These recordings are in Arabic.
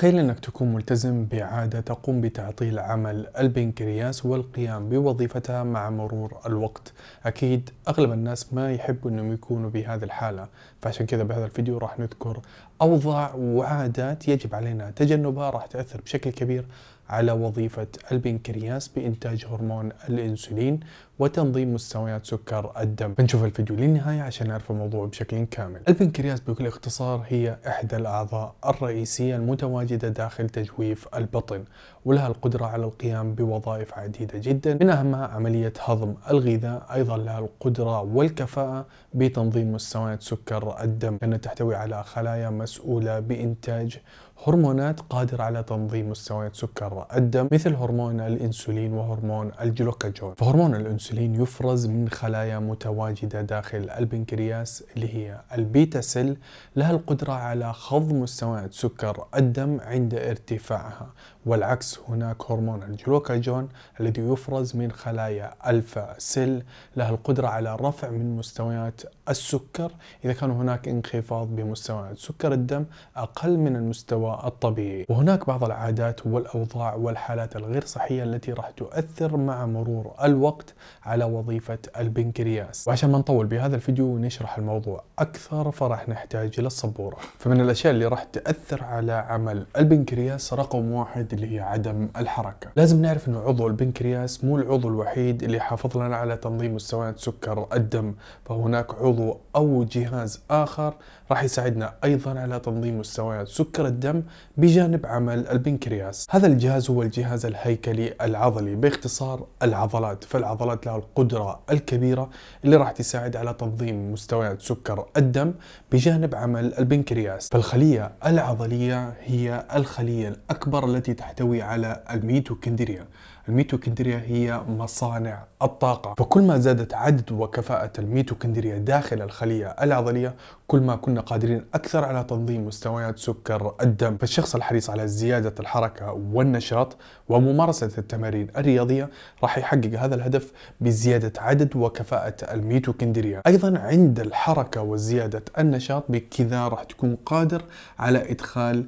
تخيل أنك تكون ملتزم بعادة تقوم بتعطيل عمل البنكرياس والقيام بوظيفتها مع مرور الوقت أكيد أغلب الناس ما يحبوا أنهم يكونوا بهذه الحالة فعشان كذا بهذا الفيديو راح نذكر اوضاع وعادات يجب علينا تجنبها راح تأثر بشكل كبير على وظيفة البنكرياس بإنتاج هرمون الإنسولين وتنظيم مستويات سكر الدم بنشوف الفيديو للنهاية عشان نعرف الموضوع بشكل كامل البنكرياس بكل اختصار هي إحدى الأعضاء الرئيسية المتواجدة داخل تجويف البطن ولها القدرة على القيام بوظائف عديدة جدا من أهمها عملية هضم الغذاء أيضا لها القدرة والكفاءة بتنظيم مستويات سكر الدم لأنها تحتوي على خلايا مسؤولة بإنتاج هرمونات قادرة على تنظيم مستويات سكر الدم مثل هرمون الإنسولين وهرمون الجلوكاجون فهرمون الإنسولين يفرز من خلايا متواجدة داخل البنكرياس اللي هي البيتا سيل لها القدرة على خفض مستويات سكر الدم عند ارتفاعها والعكس هناك هرمون الجلوكاجون الذي يفرز من خلايا الفا سيل لها القدرة على رفع من مستويات السكر إذا كان هناك انخفاض بمستويات سكر الدم أقل من المستوى الطبيعي وهناك بعض العادات والأوضاع والحالات الغير صحية التي راح تؤثر مع مرور الوقت على وظيفة البنكرياس وعشان ما نطول بهذا الفيديو ونشرح الموضوع أكثر فراح نحتاج للصبورة فمن الأشياء اللي راح تأثر على عمل البنكرياس رقم واحد اللي هي عدم الحركة لازم نعرف أنه عضو البنكرياس مو العضو الوحيد اللي حافظ لنا على تنظيم مستويات سكر الدم فهناك عضو أو جهاز آخر راح يساعدنا أيضا على تنظيم مستويات سكر الدم بجانب عمل البنكرياس هذا الجهاز هو الجهاز الهيكلي العضلي باختصار العضلات فالعضلات لها القدرة الكبيرة اللي راح تساعد على تنظيم مستويات سكر الدم بجانب عمل البنكرياس فالخلية العضلية هي الخلية الأكبر التي تحتوي على الميتوكندريا الميتوكندريا هي مصانع الطاقة فكل ما زادت عدد وكفاءة الميتوكندريا داخل الخلية العضلية كل ما كنا قادرين أكثر على تنظيم مستويات سكر الدم فالشخص الحريص على زيادة الحركة والنشاط وممارسة التمارين الرياضية راح يحقق هذا الهدف بزيادة عدد وكفاءة الميتوكندريا أيضا عند الحركة وزيادة النشاط بكذا راح تكون قادر على إدخال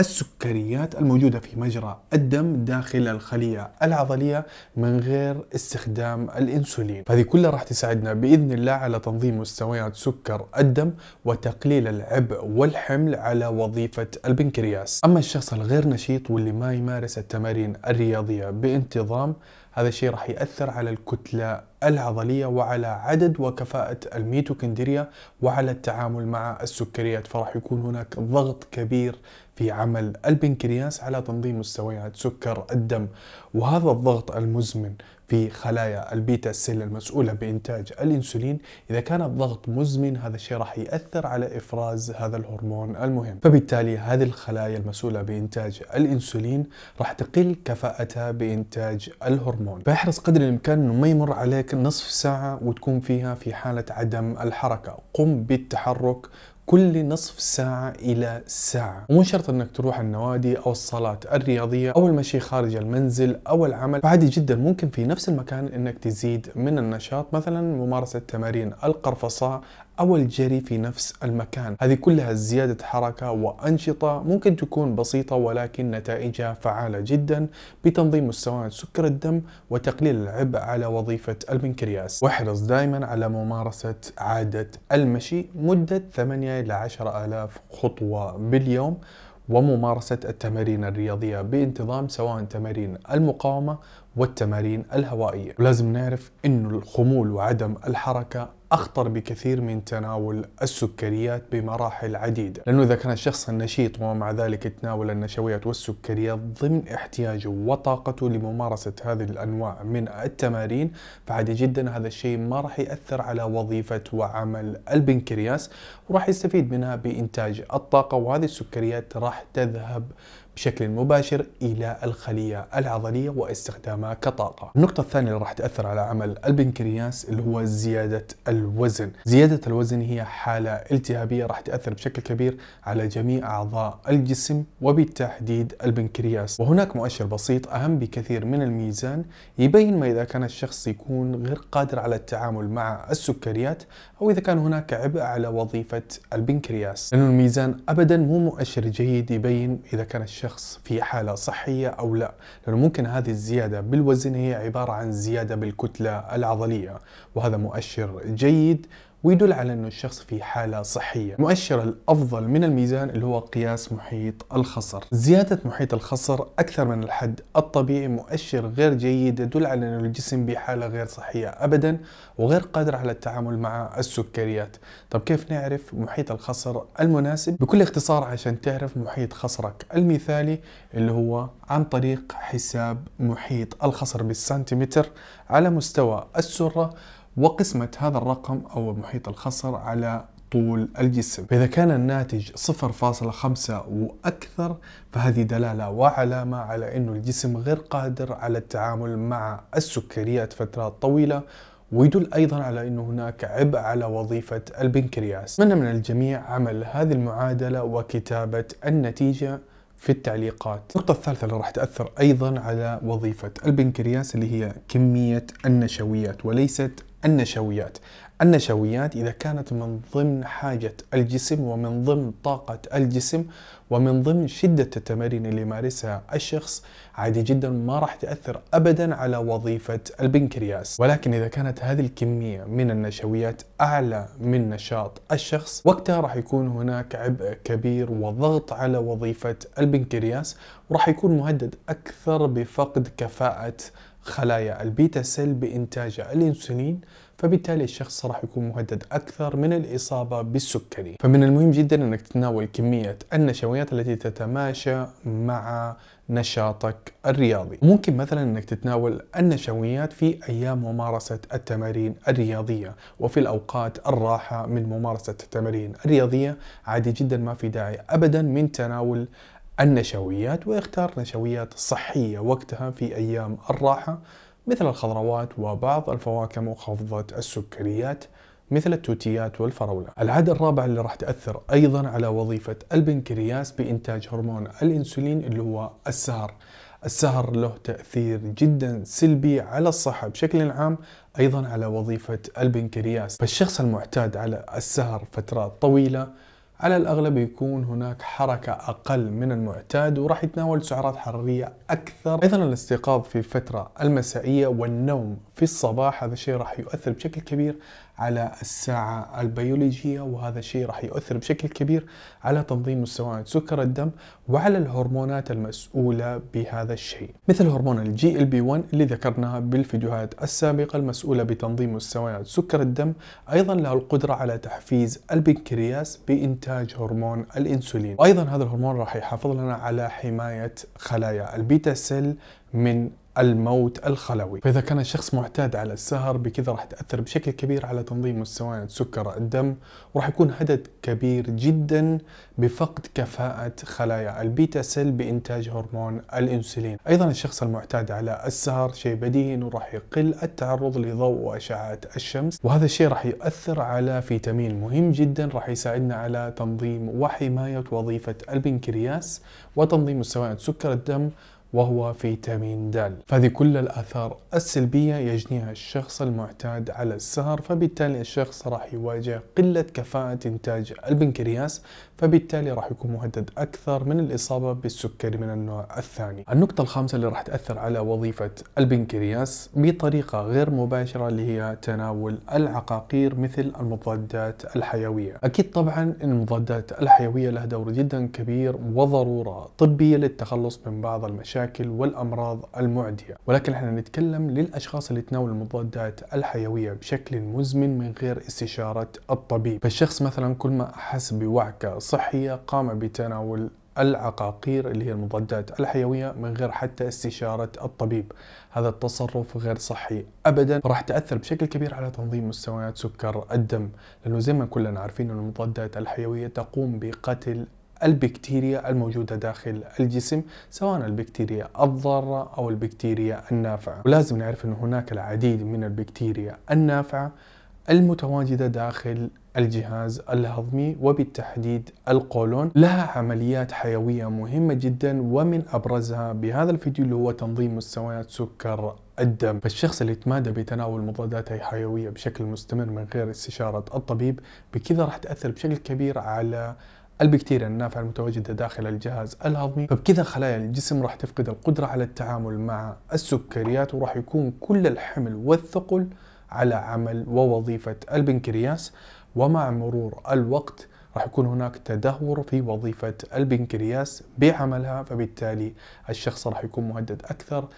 السكريات الموجودة في مجرى الدم داخل الخلية العضلية من غير استخدام الإنسولين فهذه كلها راح تساعدنا بإذن الله على تنظيم مستويات سكر الدم وتقليل العبء والحمل على وظيفة البنكرياس أما الشخص الغير نشيط واللي ما يمارس التمارين الرياضية بانتظام هذا الشيء راح يأثر على الكتلة العضلية وعلى عدد وكفاءة الميتوكندريا وعلى التعامل مع السكريات فراح يكون هناك ضغط كبير في عمل البنكرياس على تنظيم مستويات سكر الدم وهذا الضغط المزمن في خلايا البيتا سيل المسؤولة بإنتاج الأنسولين إذا كان الضغط مزمن هذا الشيء راح يأثر على إفراز هذا الهرمون المهم فبالتالي هذه الخلايا المسؤولة بإنتاج الأنسولين راح تقل كفاءتها بإنتاج الهرمون فاحرص قدر الإمكان أنه ما يمر عليك نصف ساعة وتكون فيها في حالة عدم الحركة قم بالتحرك كل نصف ساعة إلى ساعة ومو شرط أنك تروح النوادي أو الصالات الرياضية أو المشي خارج المنزل أو العمل فعادي جدا ممكن في نفس المكان أنك تزيد من النشاط مثلا ممارسة تمارين القرفصاء أو الجري في نفس المكان هذه كلها زيادة حركة وأنشطة ممكن تكون بسيطة ولكن نتائجها فعالة جدا بتنظيم مستويات سكر الدم وتقليل العبء على وظيفة البنكرياس واحرص دائما على ممارسة عادة المشي مدة 8 إلى 10 آلاف خطوة باليوم وممارسة التمارين الرياضية بانتظام سواء تمارين المقاومة والتمارين الهوائية ولازم نعرف أن الخمول وعدم الحركة أخطر بكثير من تناول السكريات بمراحل عديدة لأنه إذا كان الشخص النشيط ومع ذلك يتناول النشويات والسكريات ضمن احتياجه وطاقته لممارسة هذه الأنواع من التمارين فعادي جدا هذا الشيء ما راح يأثر على وظيفة وعمل البنكرياس وراح يستفيد منها بإنتاج الطاقة وهذه السكريات راح تذهب بشكل مباشر إلى الخلية العضلية واستخدامها كطاقة. النقطة الثانية اللي راح تأثر على عمل البنكرياس اللي هو زيادة الوزن. زيادة الوزن هي حالة التهابية راح تأثر بشكل كبير على جميع أعضاء الجسم وبالتحديد البنكرياس. وهناك مؤشر بسيط أهم بكثير من الميزان يبين ما إذا كان الشخص يكون غير قادر على التعامل مع السكريات أو إذا كان هناك عبء على وظيفة البنكرياس. لانه الميزان أبدا مو مؤشر جيد يبين إذا كان الشخص الشخص في حالة صحية أو لا لأنه ممكن هذه الزيادة بالوزن هي عبارة عن زيادة بالكتلة العضلية وهذا مؤشر جيد ويدل على انه الشخص في حاله صحيه. المؤشر الافضل من الميزان اللي هو قياس محيط الخصر. زياده محيط الخصر اكثر من الحد الطبيعي مؤشر غير جيد يدل على انه الجسم بحاله غير صحيه ابدا وغير قادر على التعامل مع السكريات. طب كيف نعرف محيط الخصر المناسب؟ بكل اختصار عشان تعرف محيط خصرك المثالي اللي هو عن طريق حساب محيط الخصر بالسنتيمتر على مستوى السره وقسمة هذا الرقم أو محيط الخصر على طول الجسم فإذا كان الناتج 0.5 وأكثر فهذه دلالة وعلامة على أن الجسم غير قادر على التعامل مع السكريات فترات طويلة ويدل أيضا على أن هناك عبء على وظيفة البنكرياس أتمنى من الجميع عمل هذه المعادلة وكتابة النتيجة في التعليقات النقطة الثالثة اللي راح تأثر أيضا على وظيفة البنكرياس اللي هي كمية النشويات وليست النشويات النشويات إذا كانت من ضمن حاجة الجسم ومن ضمن طاقة الجسم ومن ضمن شدة التمارين اللي يمارسها الشخص عادي جدا ما راح تأثر أبدا على وظيفة البنكرياس ولكن إذا كانت هذه الكمية من النشويات أعلى من نشاط الشخص وقتها راح يكون هناك عبء كبير وضغط على وظيفة البنكرياس وراح يكون مهدد أكثر بفقد كفاءة خلايا البيتا سيل بإنتاج الإنسولين فبالتالي الشخص راح يكون مهدد أكثر من الإصابة بالسكري فمن المهم جدا أنك تتناول كمية النشويات التي تتماشى مع نشاطك الرياضي ممكن مثلا أنك تتناول النشويات في أيام ممارسة التمارين الرياضية وفي الأوقات الراحة من ممارسة التمارين الرياضية عادي جدا ما في داعي أبدا من تناول النشويات ويختار نشويات صحية وقتها في أيام الراحة مثل الخضروات وبعض الفواكه منخفضة السكريات مثل التوتيات والفراولة العادة الرابعة اللي راح تأثر أيضا على وظيفة البنكرياس بإنتاج هرمون الإنسولين اللي هو السهر السهر له تأثير جدا سلبي على الصحة بشكل عام أيضا على وظيفة البنكرياس فالشخص المعتاد على السهر فترات طويلة على الأغلب يكون هناك حركة أقل من المعتاد وراح يتناول سعرات حرارية أكثر أيضا الاستيقاظ في الفترة المسائية والنوم في الصباح هذا الشيء راح يؤثر بشكل كبير على الساعة البيولوجية وهذا الشيء راح يؤثر بشكل كبير على تنظيم مستويات سكر الدم وعلى الهرمونات المسؤولة بهذا الشيء مثل هرمون الجي ال بي 1 اللي ذكرناها بالفيديوهات السابقة المسؤولة بتنظيم مستويات سكر الدم أيضا له القدرة على تحفيز البنكرياس بإنتاج هرمون الإنسولين وأيضا هذا الهرمون راح يحافظ لنا على حماية خلايا البيتا سيل من الموت الخلوي فإذا كان الشخص معتاد على السهر بكذا راح تأثر بشكل كبير على تنظيم مستويات سكر الدم وراح يكون هدد كبير جدا بفقد كفاءة خلايا البيتا سيل بإنتاج هرمون الأنسولين أيضا الشخص المعتاد على السهر شيء بديهي أنه راح يقل التعرض لضوء وأشعة الشمس وهذا الشيء راح يؤثر على فيتامين مهم جدا راح يساعدنا على تنظيم وحماية وظيفة البنكرياس وتنظيم مستويات سكر الدم وهو فيتامين د فهذه كل الآثار السلبية يجنيها الشخص المعتاد على السهر فبالتالي الشخص راح يواجه قلة كفاءة إنتاج البنكرياس فبالتالي راح يكون مهدد أكثر من الإصابة بالسكري من النوع الثاني النقطة الخامسة اللي راح تأثر على وظيفة البنكرياس بطريقة غير مباشرة اللي هي تناول العقاقير مثل المضادات الحيوية أكيد طبعا المضادات الحيوية لها دور جدا كبير وضرورة طبية للتخلص من بعض المشاكل والأمراض المعدية ولكن احنا نتكلم للأشخاص اللي تناول المضادات الحيوية بشكل مزمن من غير استشارة الطبيب فالشخص مثلا كل ما أحس بوعكة الصحية قام بتناول العقاقير اللي هي المضادات الحيوية من غير حتى استشارة الطبيب هذا التصرف غير صحي أبدا راح تأثر بشكل كبير على تنظيم مستويات سكر الدم لأنه زي ما كلنا عارفين أن المضادات الحيوية تقوم بقتل البكتيريا الموجودة داخل الجسم سواء البكتيريا الضارة أو البكتيريا النافعة ولازم نعرف أن هناك العديد من البكتيريا النافعة المتواجدة داخل الجهاز الهضمي وبالتحديد القولون لها عمليات حيوية مهمة جدا ومن أبرزها بهذا الفيديو اللي هو تنظيم مستويات سكر الدم فالشخص اللي يتمادى بتناول مضادات حيوية بشكل مستمر من غير استشارة الطبيب بكذا راح تأثر بشكل كبير على البكتيريا النافعة المتواجدة داخل الجهاز الهضمي فبكذا خلايا الجسم راح تفقد القدرة على التعامل مع السكريات وراح يكون كل الحمل والثقل على عمل ووظيفة البنكرياس ومع مرور الوقت راح يكون هناك تدهور في وظيفة البنكرياس بعملها فبالتالي الشخص راح يكون مهدد أكثر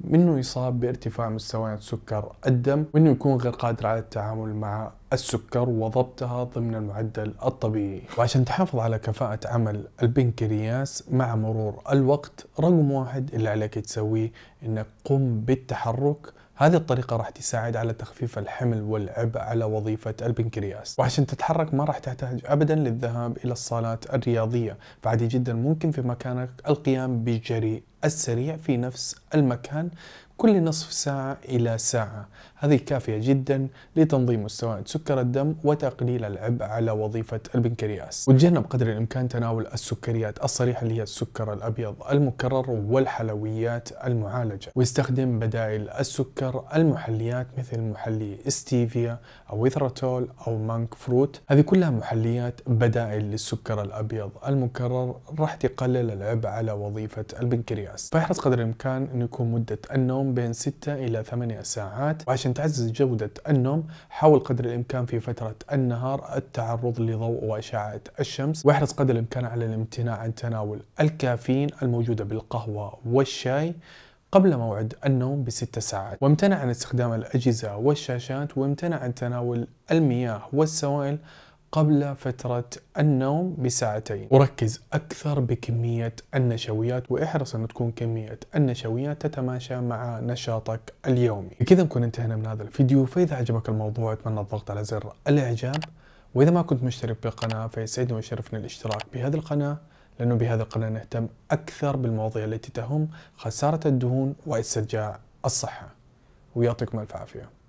منه يصاب بارتفاع مستويات سكر الدم وانه يكون غير قادر على التعامل مع السكر وضبطها ضمن المعدل الطبيعي وعشان تحافظ على كفاءة عمل البنكرياس مع مرور الوقت رقم واحد اللي عليك تسويه انك قم بالتحرك هذه الطريقة راح تساعد على تخفيف الحمل والعبء على وظيفة البنكرياس وعشان تتحرك ما راح تحتاج أبدا للذهاب إلى الصالات الرياضية فعادي جدا ممكن في مكانك القيام بجري السريع في نفس المكان كل نصف ساعة إلى ساعة هذه كافية جدا لتنظيم مستويات سكر الدم وتقليل العبء على وظيفة البنكرياس وتجنب قدر الإمكان تناول السكريات الصريحة اللي هي السكر الأبيض المكرر والحلويات المعالجة ويستخدم بدائل السكر المحليات مثل محلي استيفيا أو إثراتول أو مانك فروت هذه كلها محليات بدائل للسكر الأبيض المكرر راح تقلل العبء على وظيفة البنكرياس الناس فيحرص قدر الإمكان أنه يكون مدة النوم بين 6 إلى 8 ساعات وعشان تعزز جودة النوم حاول قدر الإمكان في فترة النهار التعرض لضوء وأشعة الشمس واحرص قدر الإمكان على الامتناع عن تناول الكافيين الموجودة بالقهوة والشاي قبل موعد النوم بست ساعات وامتنع عن استخدام الأجهزة والشاشات وامتنع عن تناول المياه والسوائل قبل فترة النوم بساعتين وركز أكثر بكمية النشويات واحرص أن تكون كمية النشويات تتماشى مع نشاطك اليومي بكذا نكون انتهينا من هذا الفيديو فإذا عجبك الموضوع أتمنى الضغط على زر الإعجاب وإذا ما كنت مشترك بالقناة فيسعدني ويشرفني الاشتراك بهذه القناة لأنه بهذه القناة نهتم أكثر بالمواضيع التي تهم خسارة الدهون واسترجاع الصحة ويعطيكم ألف عافية